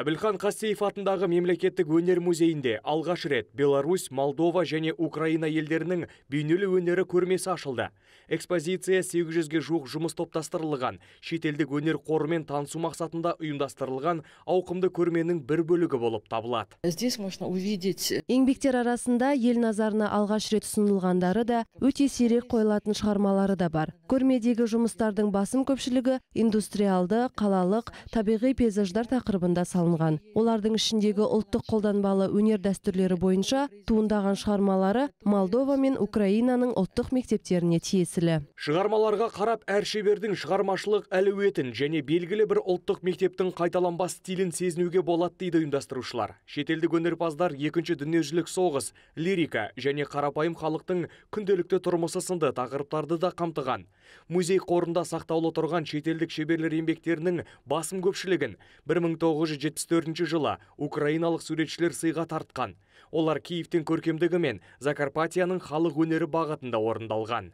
әбілхан Қастейф атындағы мемлекеттік өнер музейінде алғаш рет беларусь молдова және украина елдерінің бейнелі өнері көрмесі ашылды экспозиция 800-ге жуық жұмыс топтастырылған шетелдік өнер қорымен танысу мақсатында ұйымдастырылған ауқымды көрменің бір бөлігі болып табылады здесь можно еңбектер арасында ел назарына алғаш рет ұсынылғандары да өте сирек қойылатын шығармалары да бар көрмедегі жұмыстардың басым көпшілігі индустриалды қалалық табиғи пейзаждар тақырыбында салынған алынған олардың ішіндегі ұлттық қолданбалы өнер дәстүрлері бойынша туындаған шығармалары молдова мен украинаның ұлттық мектептеріне тиесілі шығармаларға қарап әр шебердің шығармашылық әлеуетін және белгілі бір ұлттық мектептің қайталанбас стилін сезінуге болады дейді ұйымдастырушылар шетелдік өнерпаздар екінші дүниежүзілік соғыс лирика және қарапайым халықтың күнделікті тұрмысы сынды тақырыптарды да қамтыған музей қорында сақтаулы тұрған шетелдік шеберлер еңбектерінің басым көпшілігін 1970 1974 жылы украиналық суретшілер сыйға тартқан олар киевтің көркемдігі закарпатияның халық өнері бағытында орындалған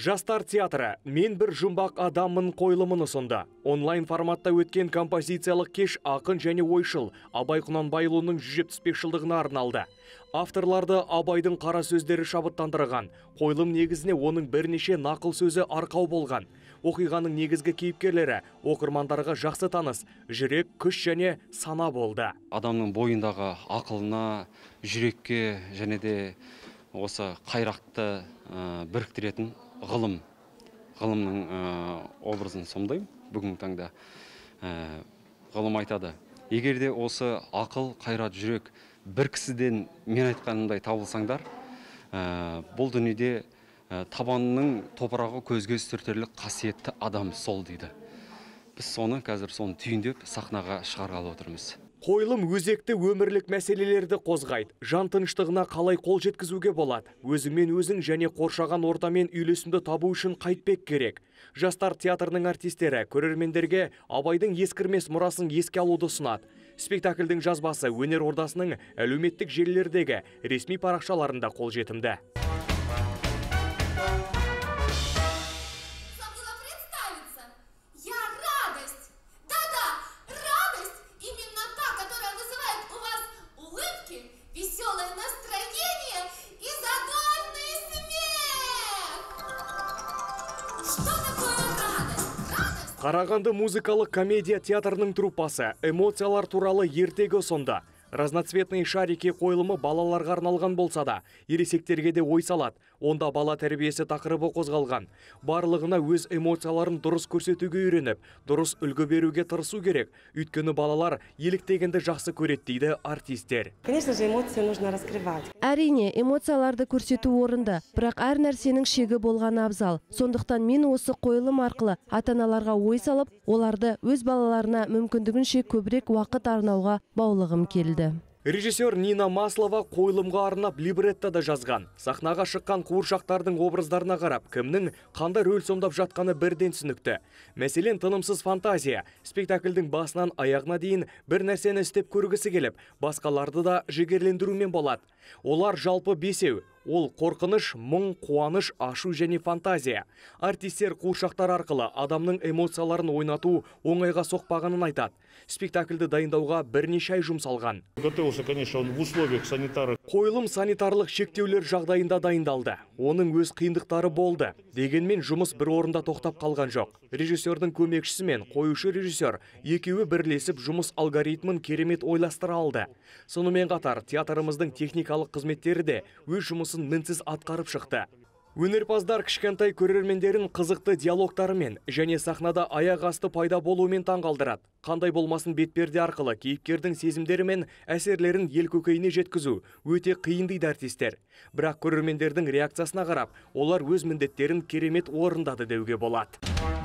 жастар театры мен бір жұмбақ адаммын қойылымын ұсынды онлайн форматта өткен композициялық кеш ақын және ойшыл абай құнанбайұлының жүз жетпіс бес жылдығына арналды авторларды абайдың қара сөздері шабыттандырған қойлым негізіне оның бірнеше нақыл сөзі арқау болған оқиғаның негізгі кейіпкерлері оқырмандарға жақсы таныс жүрек күш және сана болды адамның бойындағы ақылына жүрекке және де осы қайрақты біріктіретін ғылым ғылымның образын сомдаймын бүгінгі таңда ғылым айтады егер де осы ақыл қайрат жүрек бір кісіден мен айтқанымдай табылсаңдар ә, бұл дүниеде ә, табанының топырағы көзге сүртерлік қасиетті адам сол дейді біз соны қазір соны түйіндеп сахнаға шығарғалы отырмыз қойлым өзекті өмірлік мәселелерді қозғайды жан тыныштығына қалай қол жеткізуге болады өзіңмен өзің және қоршаған ортамен үйлесімді табу үшін қайтпек керек жастар театрының артистері көрермендерге абайдың ескірмес мұрасын еске алуды ұсынады спектакльдің жазбасы өнер ордасының әлеуметтік желілердегі ресми парақшаларында қол жетімді. Қарағанды музыкалық комедия театрының труппасы эмоциялар туралы ертегі сонда – Разноцветные шарики қойылымы балаларға арналған болса да ересектерге де ой салады онда бала тәрбиесі тақырыбы қозғалған барлығына өз эмоцияларын дұрыс көрсетуге үйреніп дұрыс үлгі беруге тырысу керек өйткені балалар еліктегенді жақсы көреді дейді артистер конечно же эмоции нужно раскрывать әрине эмоцияларды көрсету орынды бірақ әр нәрсенің шегі болғаны абзал сондықтан мен осы қойылым арқылы ата аналарға ой салып оларды өз балаларына мүмкіндігінше көбірек уақыт арнауға баулығым келді режиссер нина маслова қойлымға арнап либретті да жазған сахнаға шыққан қуыршақтардың образдарына қарап кімнің қандай рөл сомдап жатқаны бірден сүнікті. мәселен тынымсыз фантазия спектакльдің басынан аяғына дейін бір нәрсені істеп көргісі келіп басқаларды да жігерлендірумен болады олар жалпы бесеу ол қорқыныш мұң қуаныш ашу және фантазия артистер қуыршақтар арқылы адамның эмоцияларын ойнату оңайға соқпағанын айтады спектакльді дайындауға бірнеше ай жұмсалған готовился конечно он в қойылым санитарлық шектеулер жағдайында дайындалды оның өз қиындықтары болды дегенмен жұмыс бір орында тоқтап қалған жоқ режиссердің көмекшісі мен қоюшы режиссер екеуі бірлесіп жұмыс алгоритмін керемет ойластыра алды сонымен қатар театрымыздың техникалық қызметтері де өз жұмысын мінсіз атқарып шықты өнерпаздар кішкентай көрермендерін қызықты диалогтарымен және сахнада аяқ асты пайда болуымен таңғалдырады қандай болмасын бетперде арқылы кейіпкердің сезімдері мен әсерлерін ел көкейіне жеткізу өте қиын дейді артистер бірақ көрермендердің реакциясына қарап олар өз міндеттерін керемет орындады деуге болады